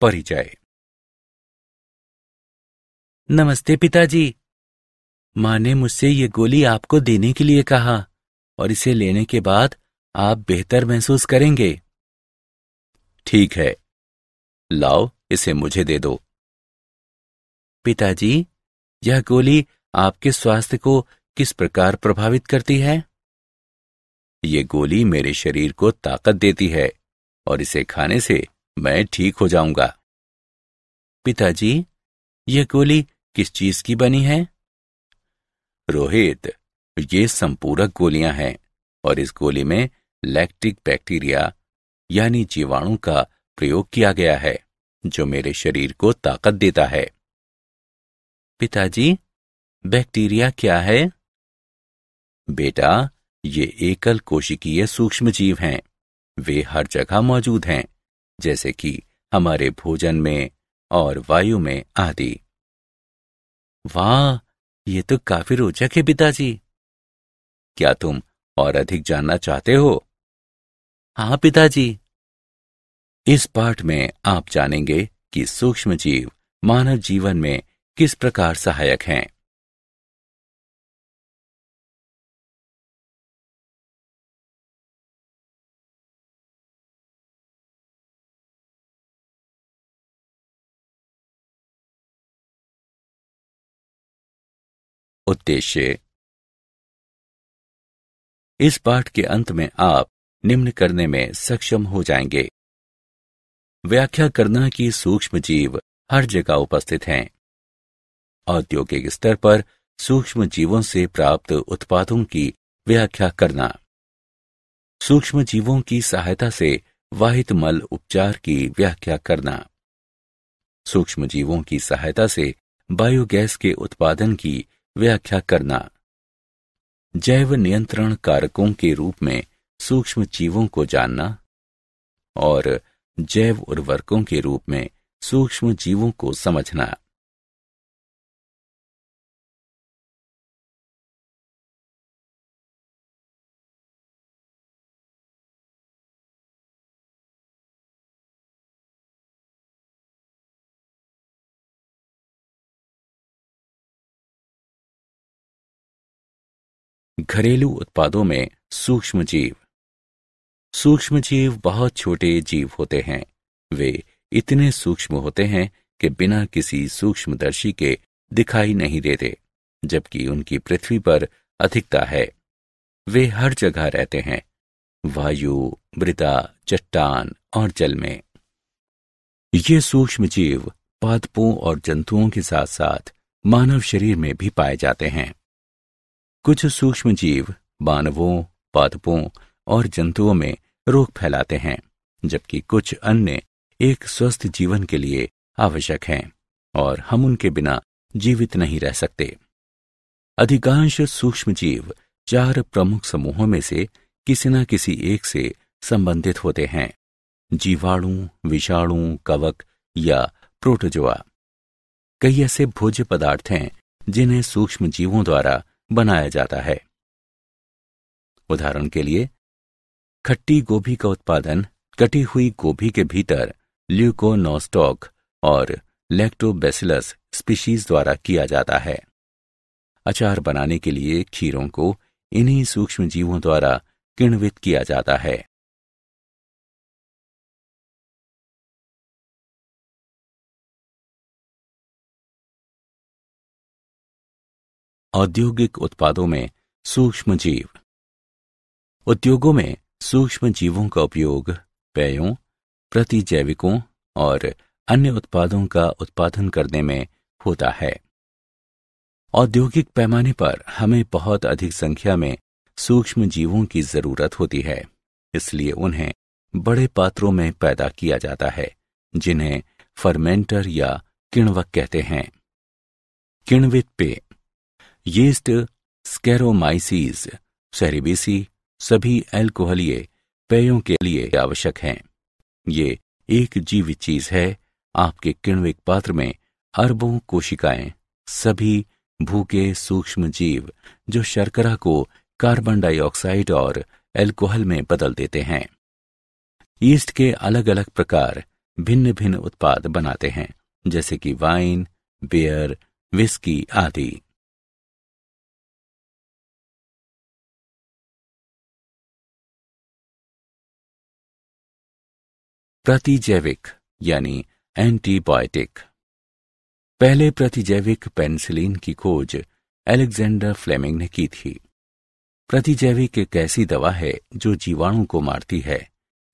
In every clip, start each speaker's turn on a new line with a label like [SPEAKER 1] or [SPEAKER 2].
[SPEAKER 1] परिचय
[SPEAKER 2] नमस्ते पिताजी माँ ने मुझसे ये गोली आपको देने के लिए कहा और इसे लेने के बाद आप बेहतर महसूस करेंगे ठीक है लाओ इसे मुझे दे दो पिताजी यह गोली आपके स्वास्थ्य को किस प्रकार प्रभावित करती है ये गोली मेरे शरीर को ताकत देती है और इसे खाने से मैं ठीक हो जाऊंगा पिताजी यह गोली किस चीज की बनी है रोहित ये संपूरक गोलियां हैं और इस गोली में लैक्टिक बैक्टीरिया यानी जीवाणु का प्रयोग किया गया है जो मेरे शरीर को ताकत देता है पिताजी बैक्टीरिया क्या है बेटा ये एकल कोशिकीय सूक्ष्म जीव हैं वे हर जगह मौजूद हैं जैसे कि हमारे भोजन में और वायु में आदि वाह ये तो काफी रोचक है पिताजी क्या तुम और अधिक जानना चाहते हो हाँ पिताजी इस पाठ में आप जानेंगे कि सूक्ष्म जीव मानव जीवन में किस प्रकार सहायक हैं
[SPEAKER 1] उद्देश्य इस पाठ के अंत
[SPEAKER 2] में आप निम्न करने में सक्षम हो जाएंगे व्याख्या करना कि सूक्ष्म जीव हर जगह उपस्थित हैं औद्योगिक स्तर पर सूक्ष्म जीवों से प्राप्त उत्पादों की व्याख्या करना सूक्ष्म जीवों की सहायता से वाहित मल उपचार की व्याख्या करना सूक्ष्म जीवों की सहायता से बायोगैस के उत्पादन की व्याख्या करना जैव नियंत्रण कारकों के रूप में सूक्ष्म जीवों को जानना और जैव उर्वरकों के रूप में सूक्ष्म जीवों को समझना
[SPEAKER 1] घरेलू उत्पादों में सूक्ष्म जीव
[SPEAKER 2] सूक्ष्म जीव बहुत छोटे जीव होते हैं वे इतने सूक्ष्म होते हैं कि बिना किसी सूक्ष्मदर्शी के दिखाई नहीं देते जबकि उनकी पृथ्वी पर अधिकता है वे हर जगह रहते हैं वायु मृदा चट्टान और जल में ये सूक्ष्म जीव पादपों और जंतुओं के साथ साथ मानव शरीर में भी पाए जाते हैं कुछ सूक्ष्म जीव मानवों पादपों और जंतुओं में रोग फैलाते हैं जबकि कुछ अन्य एक स्वस्थ जीवन के लिए आवश्यक हैं और हम उनके बिना जीवित नहीं रह सकते अधिकांश सूक्ष्म जीव चार प्रमुख समूहों में से किसी न किसी एक से संबंधित होते हैं जीवाणु विषाणु कवक या प्रोटोजोआ कई ऐसे भोज्य पदार्थ हैं जिन्हें सूक्ष्म जीवों द्वारा बनाया जाता है उदाहरण के लिए खट्टी गोभी का उत्पादन कटी हुई गोभी के भीतर ल्यूकोनोस्टॉक और लेक्टोबेसिलस स्पीशीज द्वारा किया जाता है अचार बनाने के लिए खीरों को इन्हीं सूक्ष्म जीवों द्वारा किण्वित
[SPEAKER 1] किया जाता है
[SPEAKER 2] औद्योगिक उत्पादों में सूक्ष्म जीव उद्योगों में सूक्ष्म जीवों का उपयोग पेयों प्रतिजैविकों और अन्य उत्पादों का उत्पादन करने में होता है औद्योगिक पैमाने पर हमें बहुत अधिक संख्या में सूक्ष्म जीवों की जरूरत होती है इसलिए उन्हें बड़े पात्रों में पैदा किया जाता है जिन्हें फर्मेंटर या किण्वक कहते हैं किण्वित पेय यीस्ट स्केरोमाइसिस सेरिबिसी सभी एल्कोहलीय पेयों के लिए आवश्यक हैं ये एक जीवित चीज है आपके किण्विक पात्र में अरबों कोशिकाएं सभी भूखे सूक्ष्म जीव जो शर्करा को कार्बन डाइऑक्साइड और एल्कोहल में बदल देते हैं ईस्ट के अलग अलग प्रकार भिन्न भिन्न उत्पाद बनाते हैं जैसे कि वाइन बियर विस्की आदि
[SPEAKER 1] प्रतिजैविक यानी
[SPEAKER 2] एंटीबायोटिक पहले प्रतिजैविक पेनिसिलिन की खोज एलेक्जेंडर फ्लेमिंग ने की थी प्रतिजैविक एक ऐसी दवा है जो जीवाणु को मारती है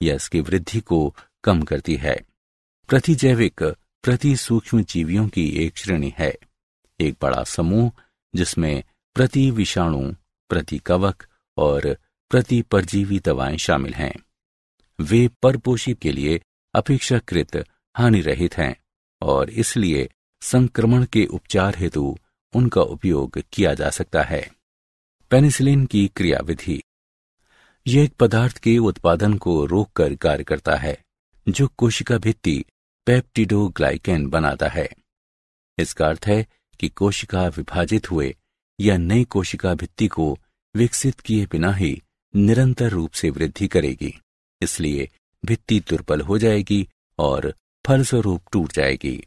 [SPEAKER 2] या इसकी वृद्धि को कम करती है प्रतिजैविक प्रति सूक्ष्म जीवियों की एक श्रेणी है एक बड़ा समूह जिसमें प्रति विषाणु प्रति कवक और प्रति परजीवी दवाएं शामिल हैं वे परपोषी के लिए अपेक्षाकृत हानि रहित हैं और इसलिए संक्रमण के उपचार हेतु उनका उपयोग किया जा सकता है पेनिसिलिन की क्रियाविधि यह एक पदार्थ के उत्पादन को रोककर कार्य करता है जो कोशिका भित्ति पेप्टिडोग्लाइकेन बनाता है इसका अर्थ है कि कोशिका विभाजित हुए या नई कोशिका भित्ति को विकसित किए बिना ही निरंतर रूप से वृद्धि करेगी इसलिए भित्ति दुर्बल हो जाएगी और
[SPEAKER 1] फलस्वरूप टूट जाएगी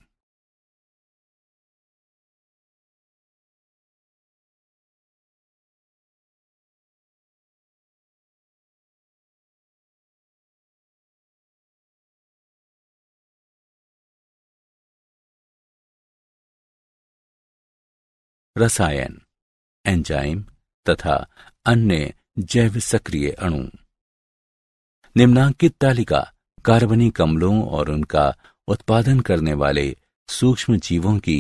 [SPEAKER 2] रसायन एंजाइम तथा अन्य जैव सक्रिय अणु निम्नांकित तालिका कार्बनी कमलों और उनका उत्पादन करने वाले सूक्ष्म जीवों की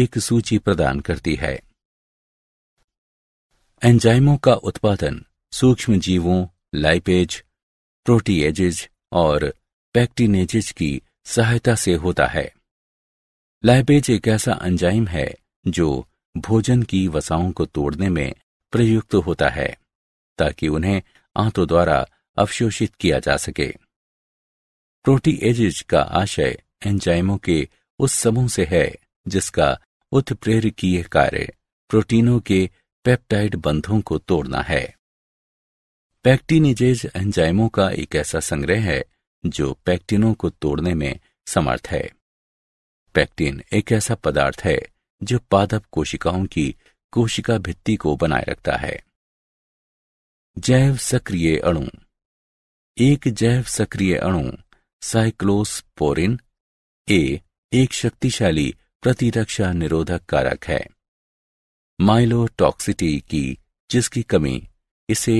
[SPEAKER 2] एक सूची प्रदान करती है एंजाइमों का उत्पादन सूक्ष्म जीवों लाइपेज प्रोटीएजेज और पैक्टिनेजेज की सहायता से होता है लाइपेज एक ऐसा एंजाइम है जो भोजन की वसाओं को तोड़ने में प्रयुक्त होता है ताकि उन्हें आंतों द्वारा अवशोषित किया जा सके प्रोटीएजेज का आशय एंजाइमों के उस समूह से है जिसका उत्प्रेरकीय कार्य प्रोटीनों के पेप्टाइड बंधों को तोड़ना है पैक्टिनिजेज एंजाइमों का एक ऐसा संग्रह है जो पैक्टिनों को तोड़ने में समर्थ है पैक्टिन एक ऐसा पदार्थ है जो पादप कोशिकाओं की कोशिका भित्ति को बनाए रखता है जैव सक्रिय अणु एक जैव सक्रिय अणु साइक्लोस्पोरिन ए एक शक्तिशाली प्रतिरक्षा निरोधक कारक है माइलोटॉक्सिटी की जिसकी कमी इसे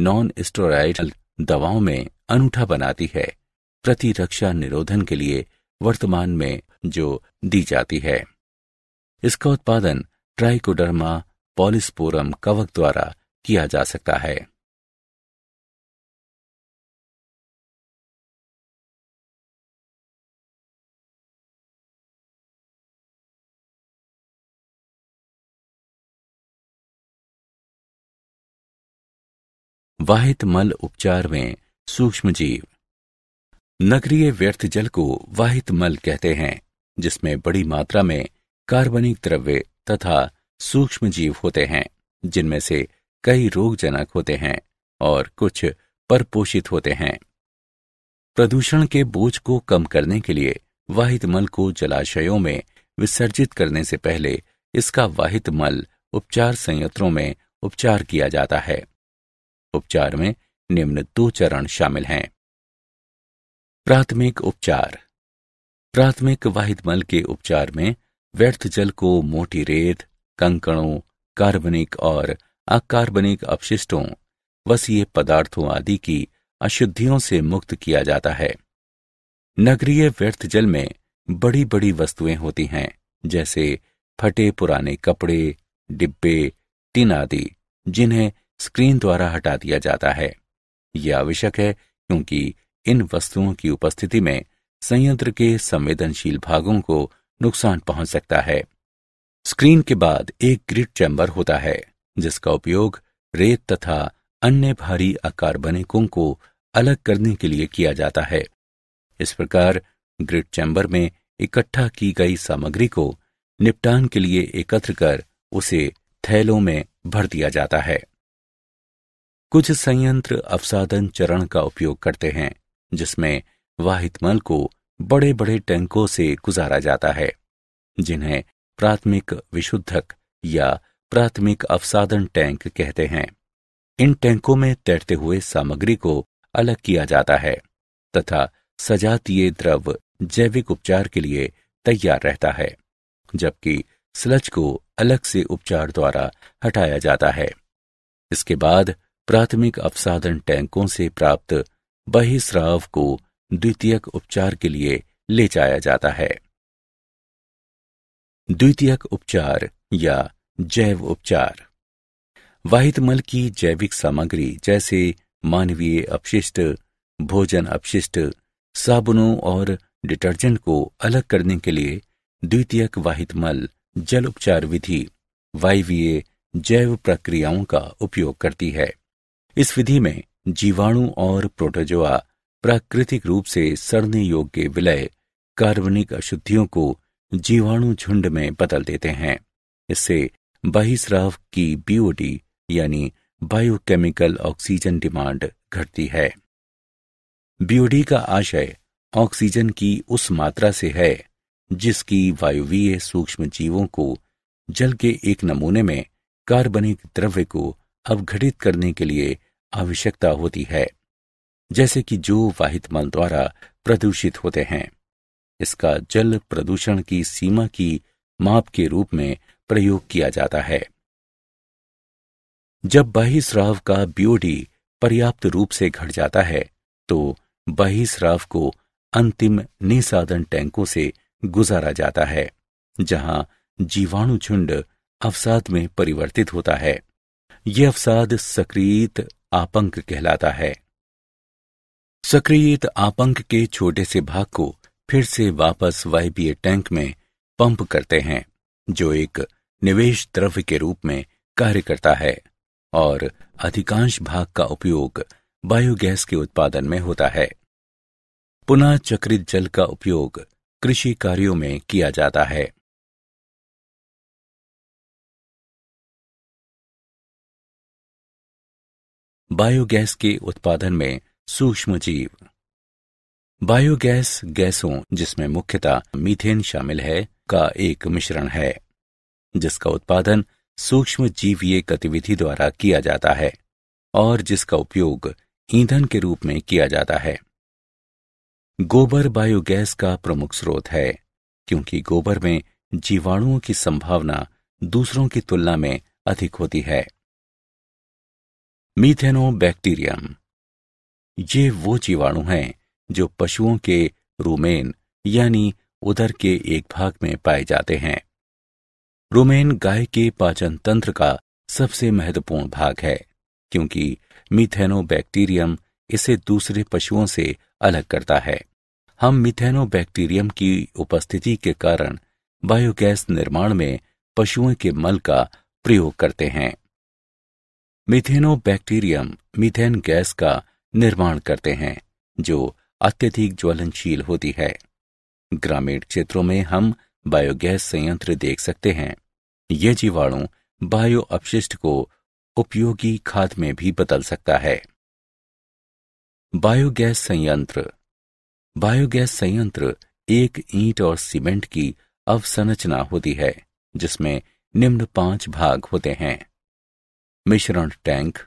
[SPEAKER 2] नॉन स्टोराइडल दवाओं में अनूठा बनाती है प्रतिरक्षा निरोधन के लिए वर्तमान में जो दी जाती है इसका उत्पादन ट्राइकोडर्मा पॉलिस्पोरम कवक द्वारा किया जा सकता है
[SPEAKER 1] वाहित मल उपचार
[SPEAKER 2] में सूक्ष्म जीव नगरीय व्यर्थ जल को वाहित मल कहते हैं जिसमें बड़ी मात्रा में कार्बनिक द्रव्य तथा सूक्ष्म जीव होते हैं जिनमें से कई रोगजनक होते हैं और कुछ परपोषित होते हैं प्रदूषण के बोझ को कम करने के लिए वाहित मल को जलाशयों में विसर्जित करने से पहले इसका वाहित मल उपचार संयंत्रों में उपचार किया जाता है उपचार में निम्न दो चरण शामिल हैं प्राथमिक उपचार प्राथमिक वाहिदमल के उपचार में व्यर्थ जल को मोटी रेत कंकड़ों कार्बनिक और अकार्बनिक अपशिष्टों वसीय पदार्थों आदि की अशुद्धियों से मुक्त किया जाता है नगरीय व्यर्थ जल में बड़ी बड़ी वस्तुएं होती हैं जैसे फटे पुराने कपड़े डिब्बे टिन आदि जिन्हें स्क्रीन द्वारा हटा दिया जाता है यह आवश्यक है क्योंकि इन वस्तुओं की उपस्थिति में संयंत्र के संवेदनशील भागों को नुकसान पहुंच सकता है स्क्रीन के बाद एक ग्रिड चैम्बर होता है जिसका उपयोग रेत तथा अन्य भारी अकार्बनिकों को अलग करने के लिए किया जाता है इस प्रकार ग्रिड चैम्बर में इकट्ठा की गई सामग्री को निपटान के लिए एकत्र कर उसे थैलों में भर दिया जाता है कुछ संयंत्र अवसादन चरण का उपयोग करते हैं जिसमें वाहित मल को बड़े बड़े टैंकों से गुजारा जाता है जिन्हें प्राथमिक विशुद्धक या प्राथमिक अवसादन टैंक कहते हैं इन टैंकों में तैरते हुए सामग्री को अलग किया जाता है तथा सजातीय द्रव जैविक उपचार के लिए तैयार रहता है जबकि स्लज को अलग से उपचार द्वारा हटाया जाता है इसके बाद प्राथमिक अवसाधन टैंकों से प्राप्त बहिस्राव को द्वितीयक उपचार के लिए ले जाया जाता है द्वितीयक उपचार या जैव उपचार वाहित मल की जैविक सामग्री जैसे मानवीय अपशिष्ट भोजन अपशिष्ट साबुनों और डिटर्जेंट को अलग करने के लिए द्वितीयक वाहित मल जल उपचार विधि वायवीय जैव प्रक्रियाओं का उपयोग करती है इस विधि में जीवाणु और प्रोटोजोआ प्राकृतिक रूप से सड़ने योग्य विलय कार्बनिक अशुद्धियों को जीवाणु झुंड में बदल देते हैं इससे बहिस्राव की बीओडी यानी बायोकेमिकल ऑक्सीजन डिमांड घटती है बीओडी का आशय ऑक्सीजन की उस मात्रा से है जिसकी वायुवीय सूक्ष्म जीवों को जल के एक नमूने में कार्बनिक द्रव्य को अवघटित करने के लिए आवश्यकता होती है जैसे कि जो वाहित मल द्वारा प्रदूषित होते हैं इसका जल प्रदूषण की सीमा की माप के रूप में प्रयोग किया जाता है जब बहिस्राव का बीओडी पर्याप्त रूप से घट जाता है तो बहिस्राव को अंतिम निसाधन टैंकों से गुजारा जाता है जहां जीवाणु झुंड अवसाद में परिवर्तित होता है यह अवसाद सक्रियत आपंक कहलाता है सक्रियत आपंक के छोटे से भाग को फिर से वापस वायवीय टैंक में पंप करते हैं जो एक निवेश द्रव्य के रूप में कार्य करता है और अधिकांश भाग का उपयोग बायोगैस के उत्पादन में होता है पुनः चक्रित जल का उपयोग कृषि
[SPEAKER 1] कार्यों में किया जाता है बायोगैस के उत्पादन
[SPEAKER 2] में सूक्ष्म जीव बायोगैस गैसों जिसमें मुख्यतः मीथेन शामिल है का एक मिश्रण है जिसका उत्पादन सूक्ष्म जीवीय गतिविधि द्वारा किया जाता है और जिसका उपयोग ईंधन के रूप में किया जाता है गोबर बायोगैस का प्रमुख स्रोत है क्योंकि गोबर में जीवाणुओं की संभावना दूसरों की तुलना में अधिक होती है मीथेनोबैक्टीरियम ये वो जीवाणु हैं जो पशुओं के रूमेन यानी उदर के एक भाग में पाए जाते हैं रूमेन गाय के पाचन तंत्र का सबसे महत्वपूर्ण भाग है क्योंकि मिथेनोबैक्टीरियम इसे दूसरे पशुओं से अलग करता है हम मिथेनोबैक्टीरियम की उपस्थिति के कारण बायोगैस निर्माण में पशुओं के मल का प्रयोग करते हैं मिथेनोबैक्टीरियम मिथेन गैस का निर्माण करते हैं जो अत्यधिक ज्वलनशील होती है ग्रामीण क्षेत्रों में हम बायोगैस संयंत्र देख सकते हैं ये जीवाणु बायो अपशिष्ट को उपयोगी खाद में भी बदल सकता है बायोगैस संयंत्र बायोगैस संयंत्र एक ईंट और सीमेंट की अवसंरचना होती है जिसमें निम्न पांच भाग होते हैं मिश्रण टैंक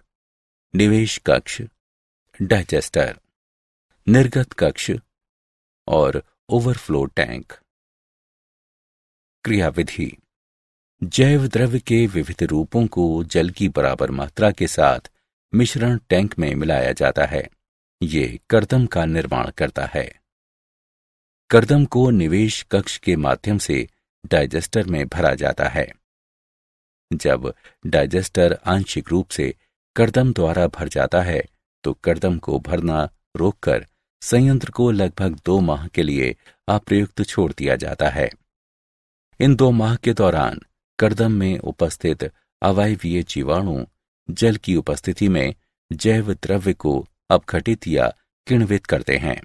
[SPEAKER 2] निवेश कक्ष डाइजेस्टर निर्गत कक्ष और ओवरफ्लो टैंक क्रियाविधि जैव द्रव्य के विविध रूपों को जल की बराबर मात्रा के साथ मिश्रण टैंक में मिलाया जाता है ये कर्दम का निर्माण करता है कर्दम को निवेश कक्ष के माध्यम से डाइजेस्टर में भरा जाता है जब डाइजेस्टर आंशिक रूप से कर्दम द्वारा भर जाता है तो कर्दम को भरना रोककर संयंत्र को लगभग दो माह के लिए अप्रयुक्त छोड़ दिया जाता है इन दो माह के दौरान कर्दम में उपस्थित अवायवीय जीवाणु जल की उपस्थिति में जैव द्रव्य को अपघटित या किण्वित करते हैं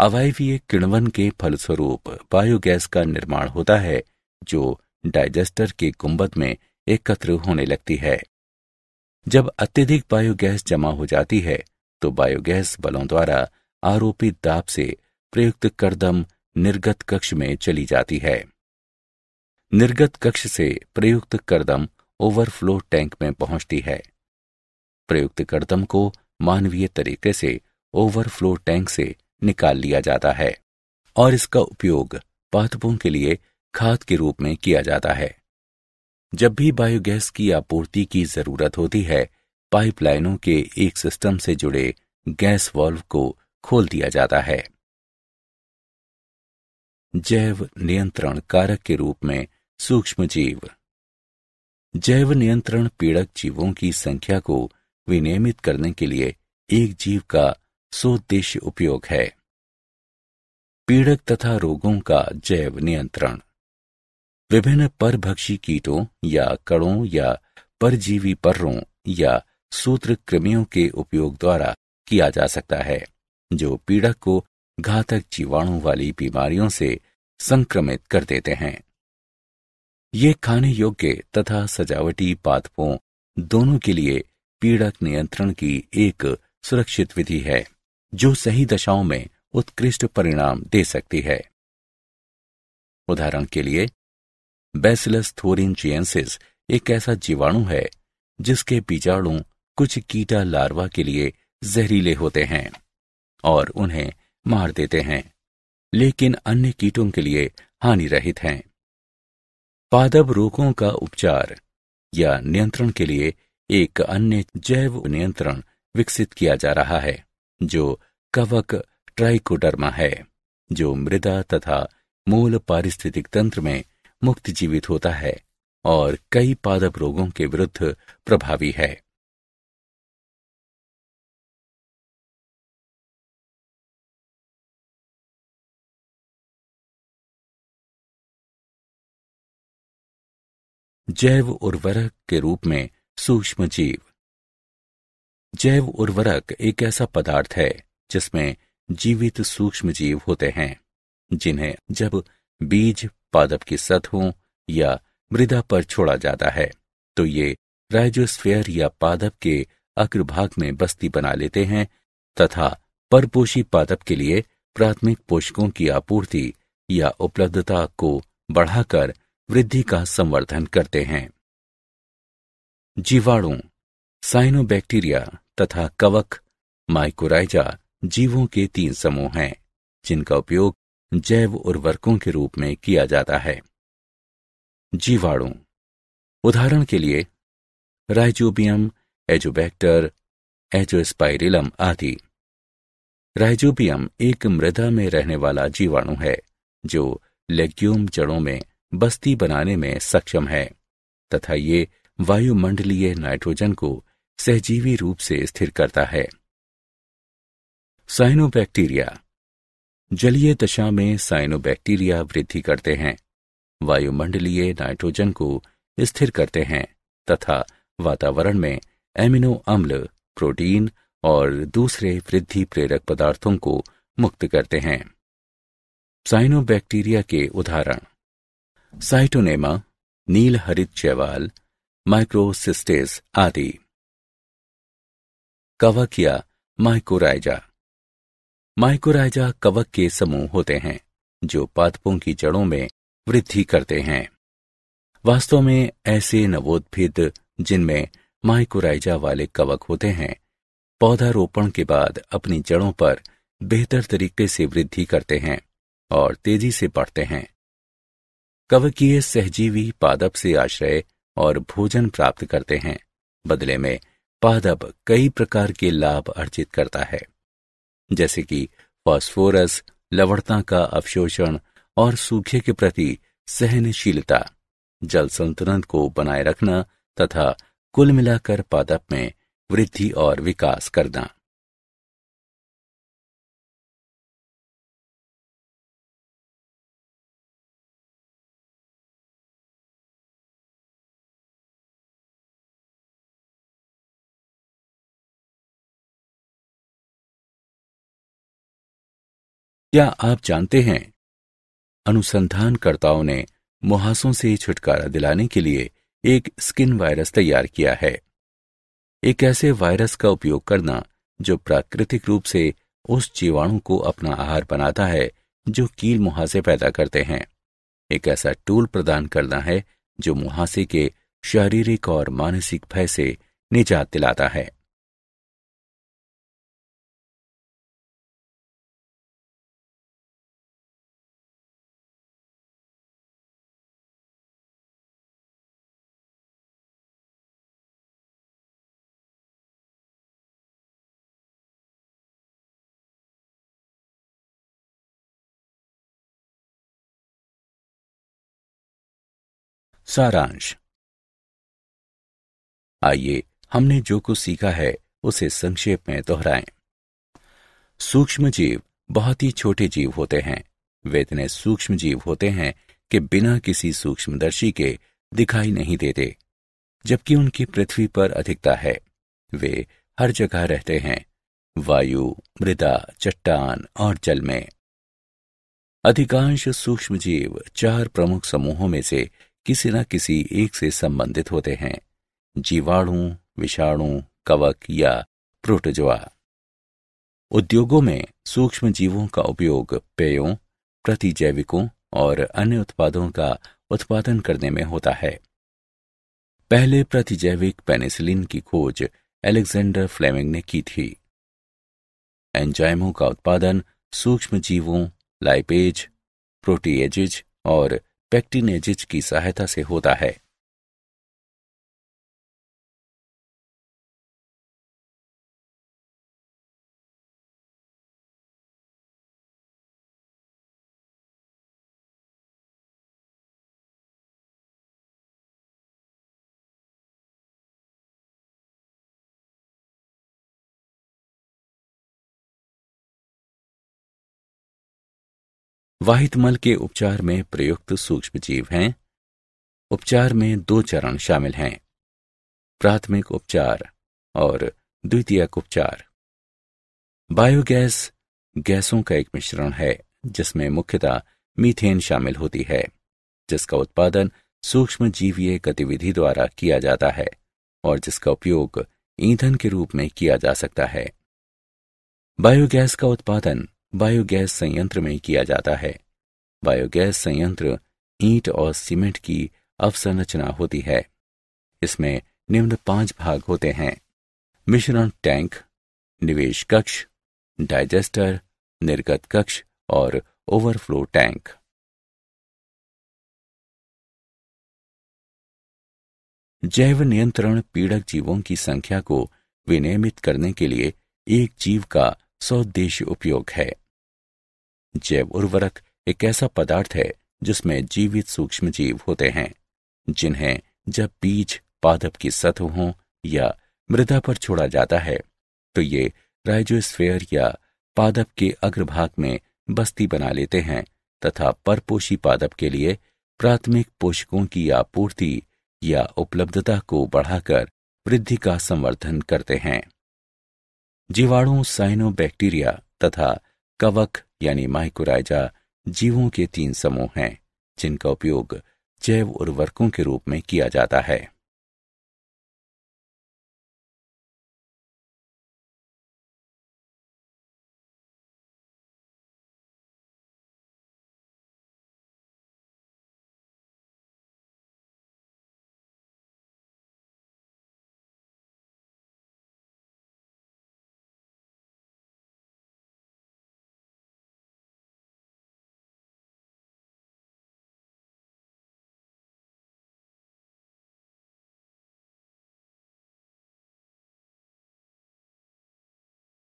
[SPEAKER 2] अवायवीय किण्वन के फलस्वरूप बायोगैस का निर्माण होता है जो डाइजेस्टर के गुंबद में एकत्र होने लगती है जब अत्यधिक बायोगैस जमा हो जाती है तो बायोगैस बलों द्वारा आरोपी दाब से प्रयुक्त करदम निर्गत कक्ष में चली जाती है निर्गत कक्ष से प्रयुक्त करदम ओवरफ्लो टैंक में पहुंचती है प्रयुक्त करदम को मानवीय तरीके से ओवरफ्लो टैंक से निकाल लिया जाता है और इसका उपयोग पादपों के लिए खाद के रूप में किया जाता है जब भी बायोगैस की आपूर्ति की जरूरत होती है पाइपलाइनों के एक सिस्टम से जुड़े गैस वॉल्व को खोल दिया जाता है जैव नियंत्रण कारक के रूप में सूक्ष्म जीव जैव नियंत्रण पीड़क जीवों की संख्या को विनियमित करने के लिए एक जीव का सोद्देश्य उपयोग है पीड़क तथा रोगों का जैव नियंत्रण विभिन्न परभक्षी कीटों या कड़ों या परजीवी पर्रों या सूत्र कृमियों के उपयोग द्वारा किया जा सकता है जो पीड़क को घातक जीवाणु वाली बीमारियों से संक्रमित कर देते हैं ये खाने योग्य तथा सजावटी पादपों दोनों के लिए पीड़क नियंत्रण की एक सुरक्षित विधि है जो सही दशाओं में उत्कृष्ट परिणाम दे सकती है उदाहरण के लिए बेसिलस थोरिनचियंसिस एक ऐसा जीवाणु है जिसके बीजाणु कुछ कीटा लार्वा के लिए जहरीले होते हैं और उन्हें मार देते हैं लेकिन अन्य कीटों के लिए हानि रहित हैं पादब रोगों का उपचार या नियंत्रण के लिए एक अन्य जैव नियंत्रण विकसित किया जा रहा है जो कवक ट्राइकोडर्मा है जो मृदा तथा मूल पारिस्थितिक तंत्र में मुक्त जीवित होता है और कई पादप रोगों के विरुद्ध प्रभावी है
[SPEAKER 1] जैव उर्वरक
[SPEAKER 2] के रूप में सूक्ष्म जीव जैव उर्वरक एक ऐसा पदार्थ है जिसमें जीवित सूक्ष्म जीव होते हैं जिन्हें जब बीज पादप की सतहों या मृदा पर छोड़ा जाता है तो ये राइजोस्फेयर या पादप के अग्रभाग में बस्ती बना लेते हैं तथा परपोषी पादप के लिए प्राथमिक पोषकों की आपूर्ति या उपलब्धता को बढ़ाकर वृद्धि का संवर्धन करते हैं जीवाणु साइनोबैक्टीरिया तथा कवक माइकोराइजा जीवों के तीन समूह हैं जिनका उपयोग जैव उर्वरकों के रूप में किया जाता है जीवाणु उदाहरण के लिए राइजोबियम एजोबैक्टर एजोस्पाइरिलम आदि राइजोबियम एक मृदा में रहने वाला जीवाणु है जो लेग्यूम जड़ों में बस्ती बनाने में सक्षम है तथा ये वायुमंडलीय नाइट्रोजन को सहजीवी रूप से स्थिर करता है साइनोबैक्टीरिया जलीय दशा में साइनोबैक्टीरिया वृद्धि करते हैं वायुमंडलीय नाइट्रोजन को स्थिर करते हैं तथा वातावरण में एमिनो अम्ल प्रोटीन और दूसरे वृद्धि प्रेरक पदार्थों को मुक्त करते हैं साइनोबैक्टीरिया के उदाहरण साइटोनेमा नील हरित चैवाल माइक्रोसिस्टेस आदि या माइकोराइजा माइकोराइजा कवक के समूह होते हैं जो पादपों की जड़ों में वृद्धि करते हैं वास्तव में ऐसे नवोद्भिद जिनमें माइकोराइजा वाले कवक होते हैं पौधारोपण के बाद अपनी जड़ों पर बेहतर तरीके से वृद्धि करते हैं और तेजी से बढ़ते हैं कवकीय सहजीवी पादप से आश्रय और भोजन प्राप्त करते हैं बदले में पादप कई प्रकार के लाभ अर्जित करता है जैसे कि फॉस्फोरस लवणता का अवशोषण और सूखे के प्रति सहनशीलता जल संतुलन को बनाए रखना तथा कुल मिलाकर पादप में वृद्धि और विकास करना क्या आप जानते हैं अनुसंधानकर्ताओं ने मुहासों से छुटकारा दिलाने के लिए एक स्किन वायरस तैयार किया है एक ऐसे वायरस का उपयोग करना जो प्राकृतिक रूप से उस जीवाणु को अपना आहार बनाता है जो कील मुहासे पैदा करते हैं एक ऐसा टूल प्रदान करना है जो मुहासे के शारीरिक और मानसिक भय से निजात दिलाता है
[SPEAKER 1] सारांश
[SPEAKER 2] आइए हमने जो कुछ सीखा है उसे संक्षेप में दोहराएं। सूक्ष्म जीव बहुत ही छोटे जीव होते हैं वे इतने सूक्ष्म जीव होते हैं कि बिना किसी सूक्ष्मदर्शी के दिखाई नहीं देते जबकि उनकी पृथ्वी पर अधिकता है वे हर जगह रहते हैं वायु मृदा चट्टान और जल में अधिकांश सूक्ष्म जीव चार प्रमुख समूहों में से किसी न किसी एक से संबंधित होते हैं जीवाणु विषाणु कवक या प्रोटोजोआ उद्योगों में सूक्ष्म जीवों का उपयोग पेयों प्रतिजैविकों और अन्य उत्पादों का उत्पादन करने में होता है पहले प्रतिजैविक पेनिसिलिन की खोज एलेक्जेंडर फ्लेमिंग ने की थी एंजाइमों का उत्पादन सूक्ष्म जीवों लाइपेज प्रोटीएजिज और पेक्टिनेजिज की सहायता से होता है
[SPEAKER 1] वाहित मल के उपचार
[SPEAKER 2] में प्रयुक्त सूक्ष्म जीव हैं उपचार में दो चरण शामिल हैं प्राथमिक उपचार और द्वितीयक उपचार बायोगैस गैसों का एक मिश्रण है जिसमें मुख्यतः मीथेन शामिल होती है जिसका उत्पादन सूक्ष्म जीवीय गतिविधि द्वारा किया जाता है और जिसका उपयोग ईंधन के रूप में किया जा सकता है बायोगैस का उत्पादन बायोगैस संयंत्र में किया जाता है बायोगैस संयंत्र ईंट और सीमेंट की अवसंरचना होती है इसमें निम्न पांच भाग होते हैं मिश्रण टैंक निवेश कक्ष डाइजेस्टर निर्गत कक्ष और ओवरफ्लो टैंक जैव नियंत्रण पीड़क जीवों की संख्या को विनियमित करने के लिए एक जीव का स्वदेशी उपयोग है जैव उर्वरक एक ऐसा पदार्थ है जिसमें जीवित सूक्ष्म जीव होते हैं जिन्हें जब बीज पादप की सतह हो या मृदा पर छोड़ा जाता है तो ये राइजोस्फेयर या पादप के अग्रभाग में बस्ती बना लेते हैं तथा परपोषी पादप के लिए प्राथमिक पोषकों की आपूर्ति या उपलब्धता को बढ़ाकर वृद्धि का संवर्धन करते हैं जीवाणु साइनोबैक्टीरिया तथा कवक यानी माइकोराइजा जीवों के तीन समूह हैं जिनका उपयोग जैव उर्वरकों के रूप में किया जाता है